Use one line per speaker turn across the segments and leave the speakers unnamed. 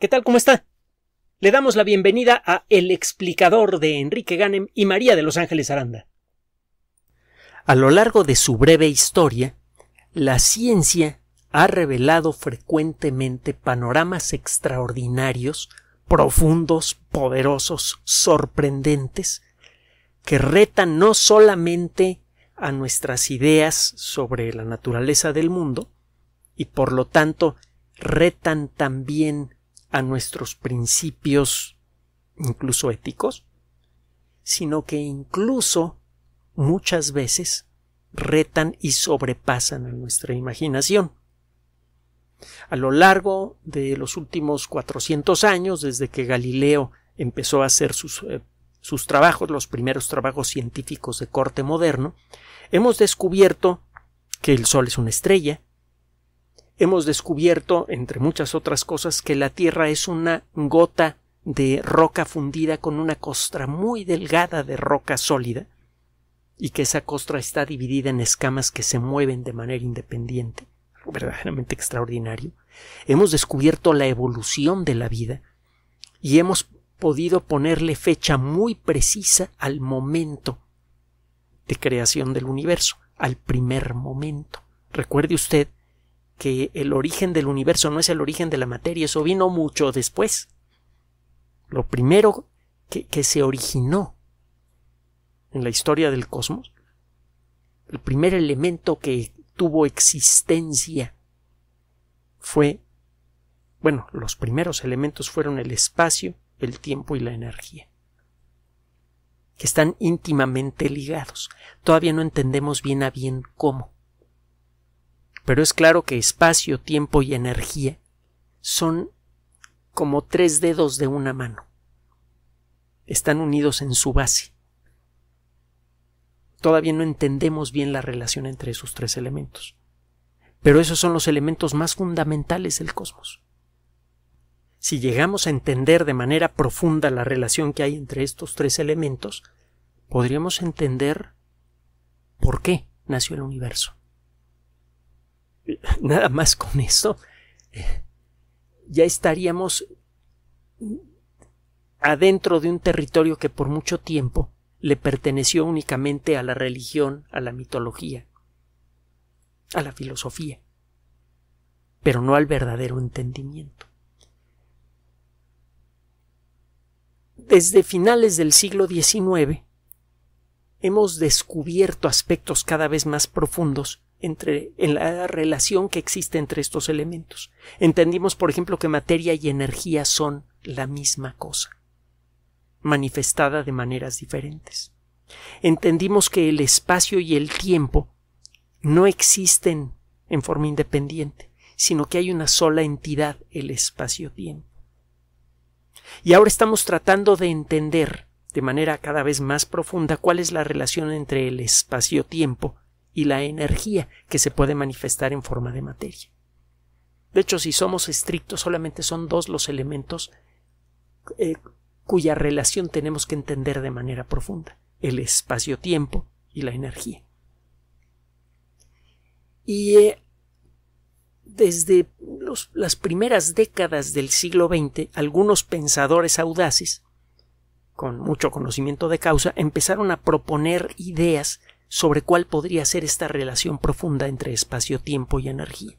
¿Qué tal? ¿Cómo está? Le damos la bienvenida a El explicador de Enrique Ganem y María de Los Ángeles Aranda. A lo largo de su breve historia, la ciencia ha revelado frecuentemente panoramas extraordinarios, profundos, poderosos, sorprendentes, que retan no solamente a nuestras ideas sobre la naturaleza del mundo, y por lo tanto retan también a nuestros principios incluso éticos, sino que incluso muchas veces retan y sobrepasan a nuestra imaginación. A lo largo de los últimos 400 años, desde que Galileo empezó a hacer sus, eh, sus trabajos, los primeros trabajos científicos de corte moderno, hemos descubierto que el Sol es una estrella, hemos descubierto, entre muchas otras cosas, que la Tierra es una gota de roca fundida con una costra muy delgada de roca sólida, y que esa costra está dividida en escamas que se mueven de manera independiente, verdaderamente extraordinario. Hemos descubierto la evolución de la vida y hemos podido ponerle fecha muy precisa al momento de creación del universo, al primer momento. Recuerde usted que el origen del universo no es el origen de la materia, eso vino mucho después. Lo primero que, que se originó en la historia del cosmos, el primer elemento que tuvo existencia fue, bueno, los primeros elementos fueron el espacio, el tiempo y la energía, que están íntimamente ligados. Todavía no entendemos bien a bien cómo pero es claro que espacio, tiempo y energía son como tres dedos de una mano. Están unidos en su base. Todavía no entendemos bien la relación entre esos tres elementos, pero esos son los elementos más fundamentales del cosmos. Si llegamos a entender de manera profunda la relación que hay entre estos tres elementos, podríamos entender por qué nació el universo. nada más con eso, eh, ya estaríamos adentro de un territorio que por mucho tiempo le perteneció únicamente a la religión, a la mitología, a la filosofía, pero no al verdadero entendimiento. Desde finales del siglo XIX hemos descubierto aspectos cada vez más profundos entre, en la relación que existe entre estos elementos. Entendimos, por ejemplo, que materia y energía son la misma cosa, manifestada de maneras diferentes. Entendimos que el espacio y el tiempo no existen en forma independiente, sino que hay una sola entidad, el espacio-tiempo. Y ahora estamos tratando de entender de manera cada vez más profunda cuál es la relación entre el espacio-tiempo y la energía que se puede manifestar en forma de materia. De hecho, si somos estrictos, solamente son dos los elementos eh, cuya relación tenemos que entender de manera profunda, el espacio-tiempo y la energía. Y eh, desde las primeras décadas del siglo XX, algunos pensadores audaces, con mucho conocimiento de causa, empezaron a proponer ideas sobre cuál podría ser esta relación profunda entre espacio-tiempo y energía.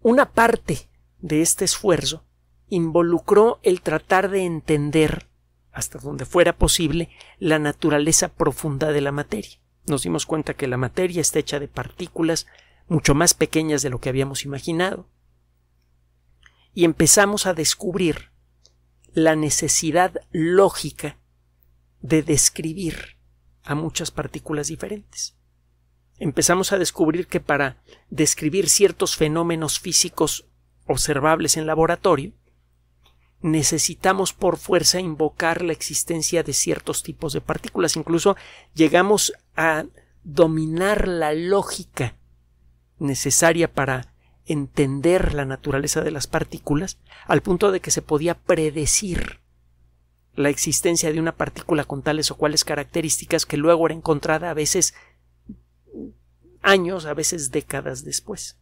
Una parte de este esfuerzo involucró el tratar de entender, hasta donde fuera posible, la naturaleza profunda de la materia. Nos dimos cuenta que la materia está hecha de partículas mucho más pequeñas de lo que habíamos imaginado. Y empezamos a descubrir la necesidad lógica de describir a muchas partículas diferentes. Empezamos a descubrir que para describir ciertos fenómenos físicos observables en laboratorio, necesitamos por fuerza invocar la existencia de ciertos tipos de partículas. Incluso llegamos a dominar la lógica necesaria para entender la naturaleza de las partículas, al punto de que se podía predecir la existencia de una partícula con tales o cuales características que luego era encontrada a veces años, a veces décadas después.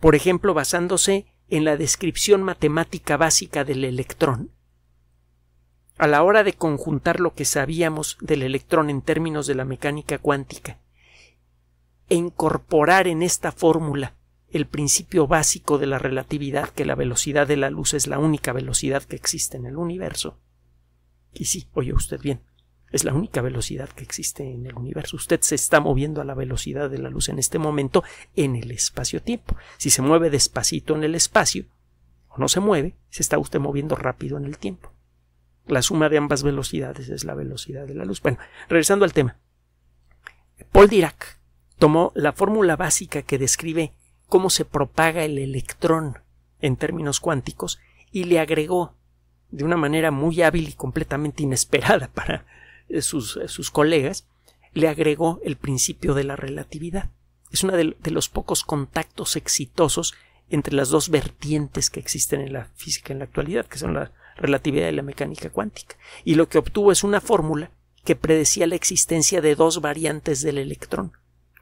Por ejemplo, basándose en la descripción matemática básica del electrón, a la hora de conjuntar lo que sabíamos del electrón en términos de la mecánica cuántica, e incorporar en esta fórmula el principio básico de la relatividad que la velocidad de la luz es la única velocidad que existe en el universo. Y sí, oye usted bien, es la única velocidad que existe en el universo. Usted se está moviendo a la velocidad de la luz en este momento en el espacio-tiempo. Si se mueve despacito en el espacio, o no se mueve, se está usted moviendo rápido en el tiempo. La suma de ambas velocidades es la velocidad de la luz. Bueno, regresando al tema. Paul Dirac tomó la fórmula básica que describe cómo se propaga el electrón en términos cuánticos y le agregó de una manera muy hábil y completamente inesperada para eh, eh, sus, colegas, le agregó el principio de la relatividad. Es uno de los pocos contactos exitosos entre las dos vertientes que existen en la física en la actualidad, que son la relatividad y la mecánica cuántica. Y lo que obtuvo es una fórmula que predecía la existencia de dos variantes del electrón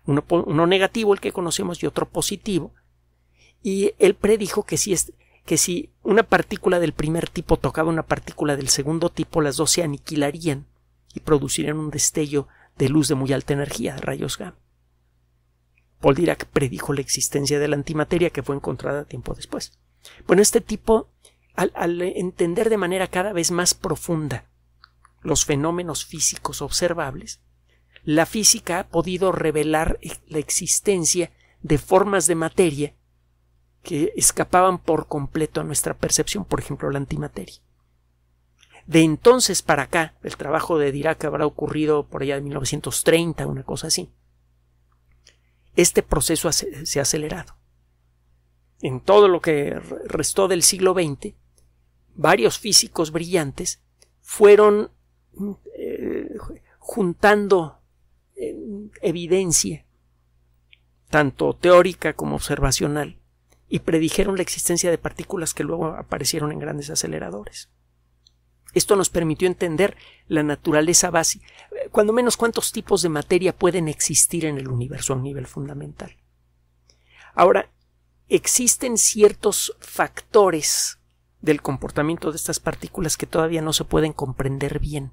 uno, negativo, el que conocemos, y otro positivo, y él predijo que si, que si una partícula del primer tipo tocaba una partícula del segundo tipo, las dos se aniquilarían y producirían un destello de luz de muy alta energía, rayos gamma. Paul Dirac predijo la existencia de la antimateria que fue encontrada tiempo después. Bueno, este tipo, al, entender de manera cada vez más profunda los fenómenos físicos observables, la física ha podido revelar la existencia de formas de materia que escapaban por completo a nuestra percepción, por ejemplo, la antimateria. De entonces para acá, el trabajo de Dirac habrá ocurrido por allá de 1930, una cosa así. Este proceso se ha acelerado. En todo lo que restó del siglo XX, varios físicos brillantes fueron eh, juntando evidencia, tanto teórica como observacional, y predijeron la existencia de partículas que luego aparecieron en grandes aceleradores. Esto nos permitió entender la naturaleza básica, eh, cuando menos cuántos tipos de materia pueden existir en el universo a un nivel fundamental. Ahora, existen ciertos factores del comportamiento de estas partículas que todavía no se pueden comprender bien.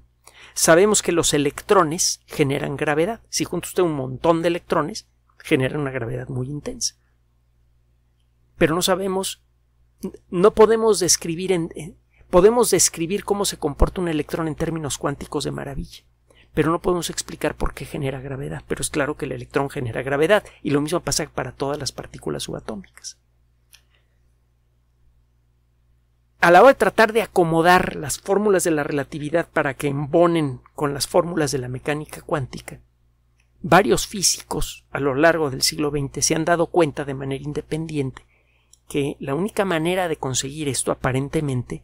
Sabemos que los electrones generan gravedad. Si junta usted un montón de electrones, genera una gravedad muy intensa. Pero no sabemos, no podemos describir, en, eh, podemos describir cómo se comporta un electrón en términos cuánticos de maravilla. Pero no podemos explicar por qué genera gravedad. Pero es claro que el electrón genera gravedad. Y lo mismo pasa para todas las partículas subatómicas. a la hora de tratar de acomodar las fórmulas de la relatividad para que embonen con las fórmulas de la mecánica cuántica, varios físicos a lo largo del siglo XX se han dado cuenta de manera independiente que la única manera de conseguir esto aparentemente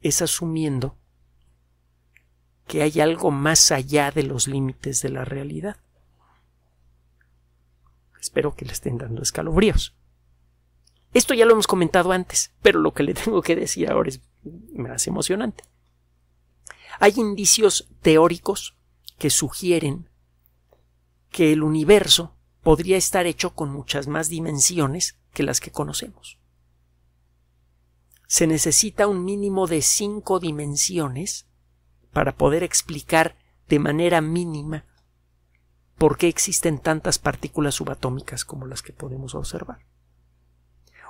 es asumiendo que hay algo más allá de los límites de la realidad. Espero que le estén dando escalofríos. Esto ya lo hemos comentado antes, pero lo que le tengo que decir ahora es hace emocionante. Hay indicios teóricos que sugieren que el universo podría estar hecho con muchas más dimensiones que las que conocemos. Se necesita un mínimo de cinco dimensiones para poder explicar de manera mínima por qué existen tantas partículas subatómicas como las que podemos observar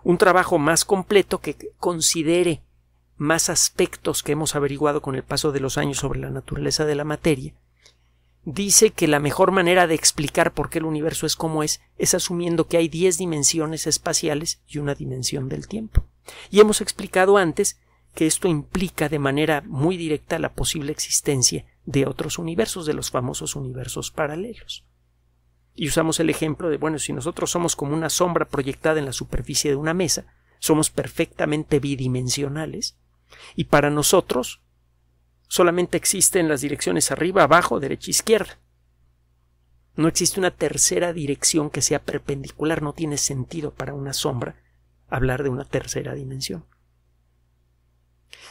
un trabajo más completo que considere más aspectos que hemos averiguado con el paso de los años sobre la naturaleza de la materia, dice que la mejor manera de explicar por qué el universo es como es es asumiendo que hay 10 dimensiones espaciales y una dimensión del tiempo. Y hemos explicado antes que esto implica de manera muy directa la posible existencia de otros universos, de los famosos universos paralelos y usamos el ejemplo de, bueno, si nosotros somos como una sombra proyectada en la superficie de una mesa, somos perfectamente bidimensionales, y para nosotros solamente existen las direcciones arriba, abajo, derecha, izquierda. No existe una tercera dirección que sea perpendicular, no tiene sentido para una sombra hablar de una tercera dimensión.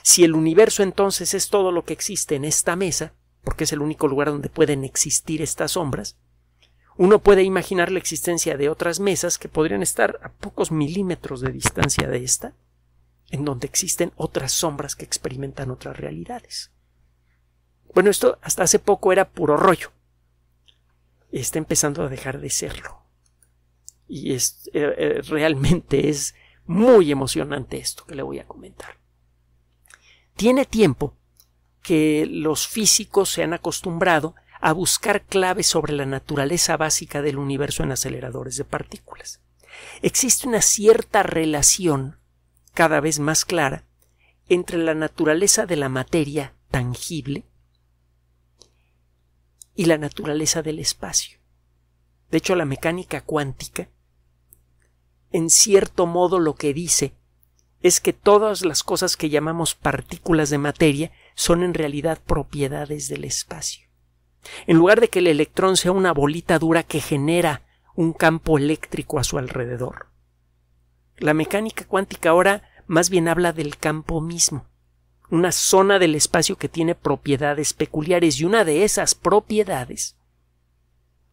Si el universo entonces es todo lo que existe en esta mesa, porque es el único lugar donde pueden existir estas sombras, uno puede imaginar la existencia de otras mesas que podrían estar a pocos milímetros de distancia de esta, en donde existen otras sombras que experimentan otras realidades. Bueno, esto hasta hace poco era puro rollo. Está empezando a dejar de serlo. Y es, eh, eh, realmente es muy emocionante esto que le voy a comentar. Tiene tiempo que los físicos se han acostumbrado a buscar claves sobre la naturaleza básica del universo en aceleradores de partículas. Existe una cierta relación cada vez más clara entre la naturaleza de la materia tangible y la naturaleza del espacio. De hecho, la mecánica cuántica, en cierto modo lo que dice es que todas las cosas que llamamos partículas de materia son en realidad propiedades del espacio. En lugar de que el electrón sea una bolita dura que genera un campo eléctrico a su alrededor. La mecánica cuántica ahora más bien habla del campo mismo, una zona del espacio que tiene propiedades peculiares y una de esas propiedades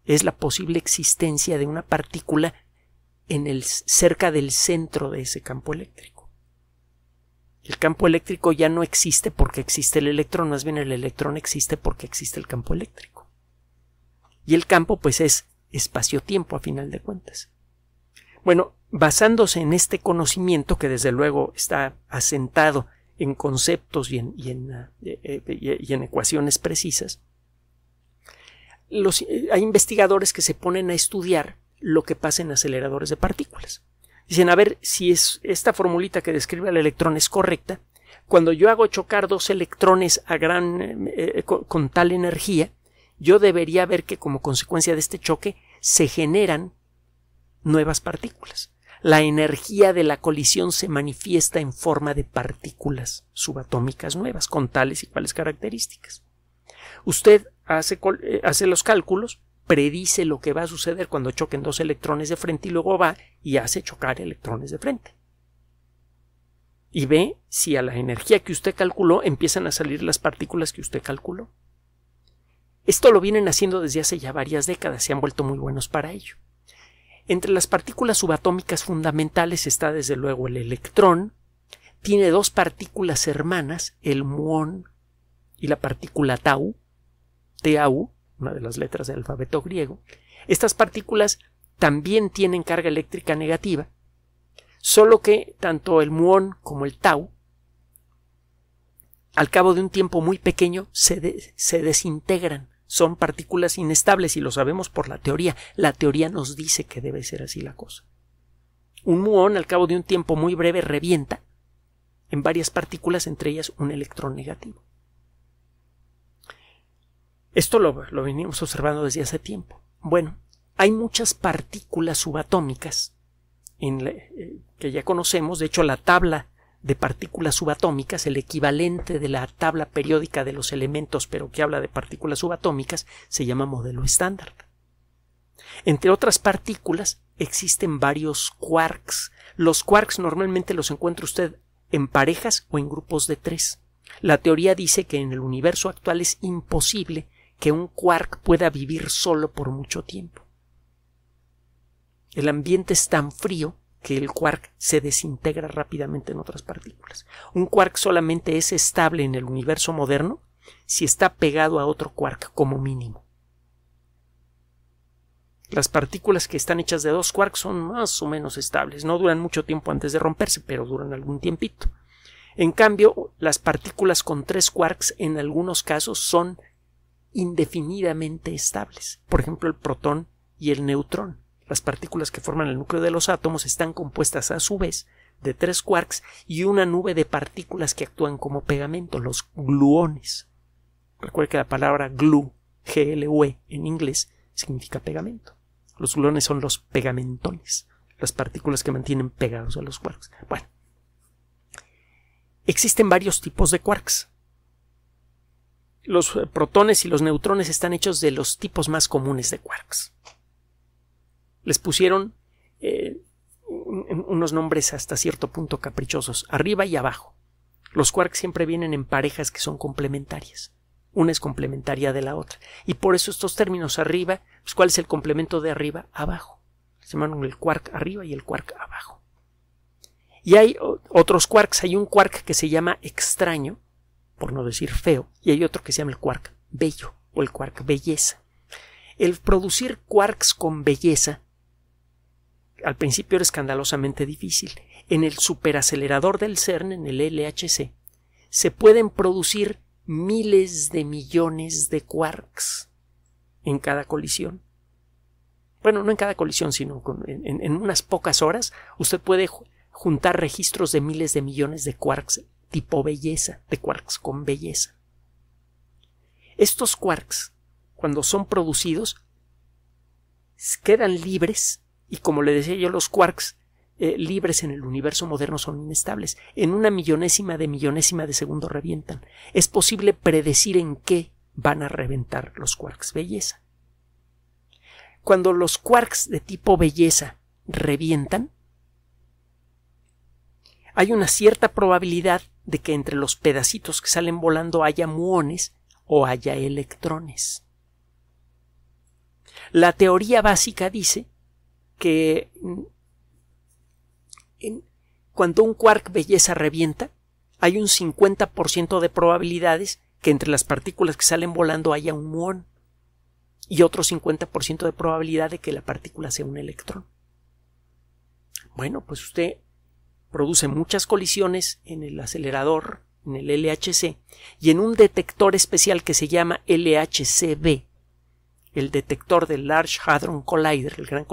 es la posible existencia de una partícula en el, cerca del centro de ese campo eléctrico. El campo eléctrico ya no existe porque existe el electrón, más bien el electrón existe porque existe el campo eléctrico. Y el campo pues es espacio-tiempo a final de cuentas. Bueno, basándose en este conocimiento que desde luego está asentado en conceptos y en, y eh, eh, ecuaciones precisas, eh, hay investigadores que se ponen a estudiar lo que pasa en aceleradores de partículas. Dicen, a ver si es esta formulita que describe al electrón es correcta. Cuando yo hago chocar dos electrones a gran, eh, eh, con, tal energía, yo debería ver que como consecuencia de este choque se generan nuevas partículas. La energía de la colisión se manifiesta en forma de partículas subatómicas nuevas, con tales y cuales características. Usted hace, eh, hace los cálculos predice lo que va a suceder cuando choquen dos electrones de frente y luego va y hace chocar electrones de frente. Y ve si a la energía que usted calculó empiezan a salir las partículas que usted calculó. Esto lo vienen haciendo desde hace ya varias décadas, se han vuelto muy buenos para ello. Entre las partículas subatómicas fundamentales está desde luego el electrón, tiene dos partículas hermanas, el muón y la partícula tau, TAU, una de las letras del alfabeto griego, estas partículas también tienen carga eléctrica negativa, solo que tanto el muón como el tau, al cabo de un tiempo muy pequeño, se, se desintegran, son partículas inestables y lo sabemos por la teoría, la teoría nos dice que debe ser así la cosa. Un muón al cabo de un tiempo muy breve revienta en varias partículas, entre ellas un electrón negativo. Esto lo, venimos observando desde hace tiempo. Bueno, hay muchas partículas subatómicas en eh, que ya conocemos. De hecho, la tabla de partículas subatómicas, el equivalente de la tabla periódica de los elementos, pero que habla de partículas subatómicas, se llama modelo estándar. Entre otras partículas existen varios quarks. Los quarks normalmente los encuentra usted en parejas o en grupos de tres. La teoría dice que en el universo actual es imposible que un quark pueda vivir solo por mucho tiempo. El ambiente es tan frío que el quark se desintegra rápidamente en otras partículas. Un quark solamente es estable en el universo moderno si está pegado a otro quark como mínimo. Las partículas que están hechas de dos quarks son más o menos estables, no duran mucho tiempo antes de romperse, pero duran algún tiempito. En cambio, las partículas con tres quarks en algunos casos son indefinidamente estables. Por ejemplo, el protón y el neutrón. Las partículas que forman el núcleo de los átomos están compuestas a su vez de tres quarks y una nube de partículas que actúan como pegamento, los gluones. Recuerda que la palabra glue, GLUE en inglés, significa pegamento. Los gluones son los pegamentones, las partículas que mantienen pegados a los quarks. Bueno, existen varios tipos de quarks los eh, protones y los neutrones están hechos de los tipos más comunes de quarks. Les pusieron eh, unos nombres hasta cierto punto caprichosos, arriba y abajo. Los quarks siempre vienen en parejas que son complementarias. Una es complementaria de la otra. Y por eso estos términos arriba, pues ¿cuál es el complemento de arriba? Abajo. Se llaman el quark arriba y el quark abajo. Y hay otros quarks. Hay un quark que se llama extraño, por no decir feo, y hay otro que se llama el quark bello o el quark belleza. El producir quarks con belleza al principio era escandalosamente difícil. En el superacelerador del CERN, en el LHC, se pueden producir miles de millones de quarks en cada colisión. Bueno, no en cada colisión, sino en, unas pocas horas, usted puede juntar registros de miles de millones de quarks tipo belleza, de quarks con belleza. Estos quarks, cuando son producidos, quedan libres y como le decía yo, los quarks eh, libres en el universo moderno son inestables. En una millonésima de millonésima de segundo revientan. Es posible predecir en qué van a reventar los quarks belleza. Cuando los quarks de tipo belleza revientan, hay una cierta probabilidad de que entre los pedacitos que salen volando haya muones o haya electrones. La teoría básica dice que cuando un quark belleza revienta, hay un 50% de probabilidades que entre las partículas que salen volando haya un muón y otro 50% de probabilidad de que la partícula sea un electrón. Bueno, pues usted produce muchas colisiones en el acelerador, en el LHC, y en un detector especial que se llama LHCb, el detector del Large Hadron Collider, el gran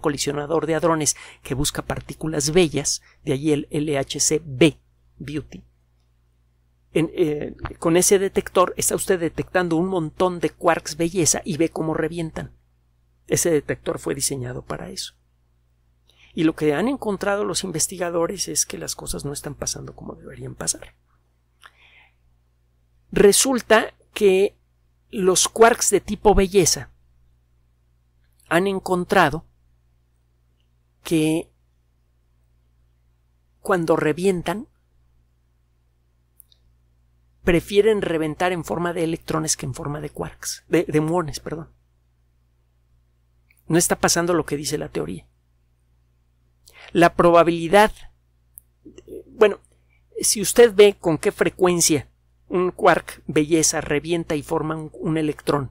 colisionador de, hadrones que busca partículas bellas, de allí el LHCb, Beauty. Eh, con ese detector está usted detectando un montón de quarks belleza y ve cómo revientan. Ese detector fue diseñado para eso. Y lo que han encontrado los investigadores es que las cosas no están pasando como deberían pasar. Resulta que los quarks de tipo belleza han encontrado que cuando revientan, prefieren reventar en forma de electrones que en forma de quarks, de, de muones, perdón. No está pasando lo que dice la teoría la probabilidad, bueno, si usted ve con qué frecuencia un quark belleza revienta y forma un, electrón,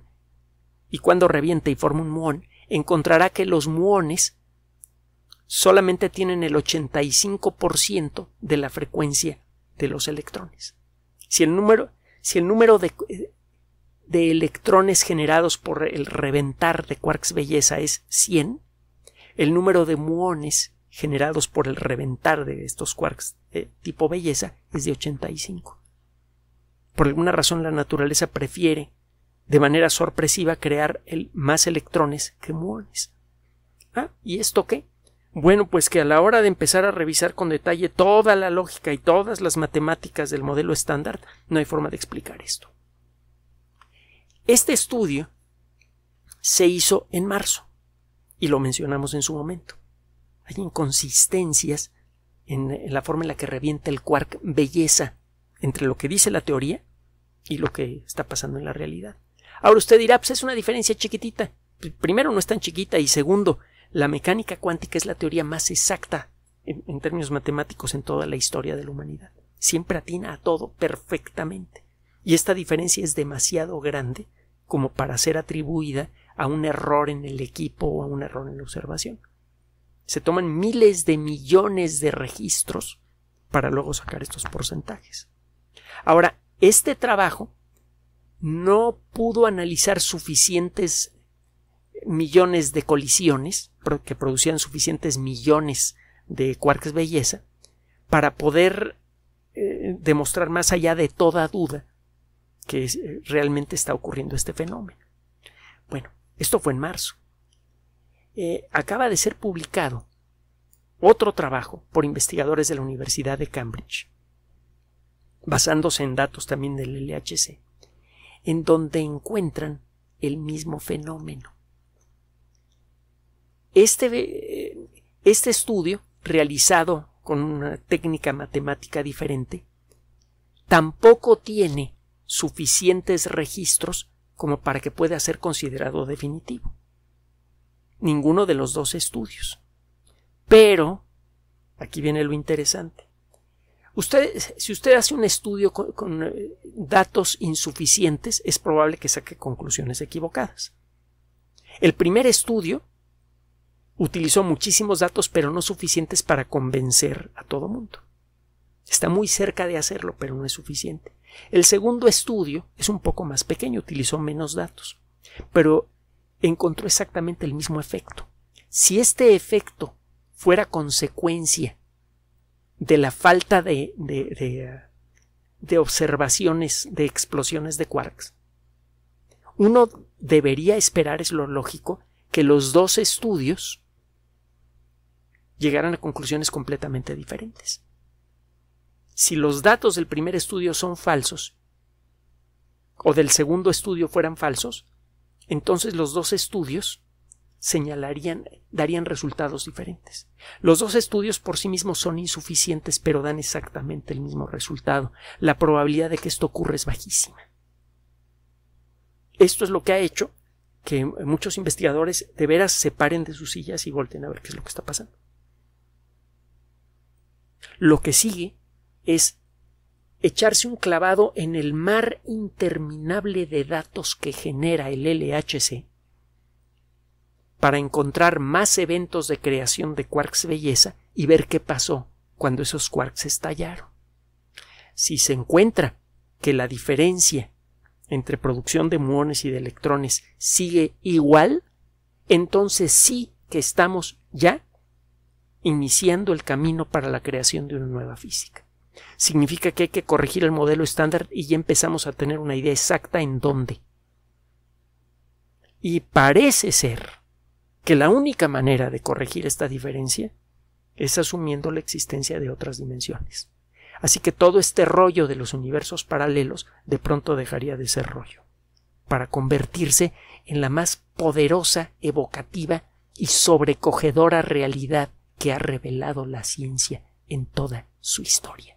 y cuando revienta y forma un muón, encontrará que los muones solamente tienen el 85% de la frecuencia de los electrones. Si el número, si el número de, de, electrones generados por el reventar de quarks belleza es 100, el número de muones generados por el reventar de estos quarks eh, tipo belleza es de 85. Por alguna razón la naturaleza prefiere de manera sorpresiva crear más electrones que muones. ¿Ah? ¿Y esto qué? Bueno, pues que a la hora de empezar a revisar con detalle toda la lógica y todas las matemáticas del modelo estándar, no hay forma de explicar esto. Este estudio se hizo en marzo y lo mencionamos en su momento hay inconsistencias en la forma en la que revienta el quark belleza entre lo que dice la teoría y lo que está pasando en la realidad. Ahora usted dirá, pues es una diferencia chiquitita. Primero, no es tan chiquita y segundo, la mecánica cuántica es la teoría más exacta en, en términos matemáticos en toda la historia de la humanidad. Siempre atina a todo perfectamente. Y esta diferencia es demasiado grande como para ser atribuida a un error en el equipo o a un error en la observación se toman miles de millones de registros para luego sacar estos porcentajes. Ahora, este trabajo no pudo analizar suficientes millones de colisiones, que producían suficientes millones de quarks belleza, para poder eh, demostrar más allá de toda duda que eh, realmente está ocurriendo este fenómeno. Bueno, esto fue en marzo. Eh, acaba de ser publicado otro trabajo por investigadores de la Universidad de Cambridge, basándose en datos también del LHC, en donde encuentran el mismo fenómeno. Este, eh, este estudio, realizado con una técnica matemática diferente, tampoco tiene suficientes registros como para que pueda ser considerado definitivo ninguno de los dos estudios. Pero, aquí viene lo interesante. Usted, si usted hace un estudio con, eh, datos insuficientes, es probable que saque conclusiones equivocadas. El primer estudio utilizó muchísimos datos, pero no suficientes para convencer a todo mundo. Está muy cerca de hacerlo, pero no es suficiente. El segundo estudio es un poco más pequeño, utilizó menos datos, pero encontró exactamente el mismo efecto. Si este efecto fuera consecuencia de la falta de, observaciones de explosiones de quarks, uno debería esperar, es lo lógico, que los dos estudios llegaran a conclusiones completamente diferentes. Si los datos del primer estudio son falsos, o del segundo estudio fueran falsos, entonces los dos estudios señalarían, darían resultados diferentes. Los dos estudios por sí mismos son insuficientes, pero dan exactamente el mismo resultado. La probabilidad de que esto ocurra es bajísima. Esto es lo que ha hecho que muchos investigadores de veras se paren de sus sillas y volten a ver qué es lo que está pasando. Lo que sigue es echarse un clavado en el mar interminable de datos que genera el LHC para encontrar más eventos de creación de quarks belleza y ver qué pasó cuando esos quarks estallaron. Si se encuentra que la diferencia entre producción de muones y de electrones sigue igual, entonces sí que estamos ya iniciando el camino para la creación de una nueva física significa que hay que corregir el modelo estándar y ya empezamos a tener una idea exacta en dónde. Y parece ser que la única manera de corregir esta diferencia es asumiendo la existencia de otras dimensiones. Así que todo este rollo de los universos paralelos de pronto dejaría de ser rollo, para convertirse en la más poderosa, evocativa y sobrecogedora realidad que ha revelado la ciencia en toda su historia.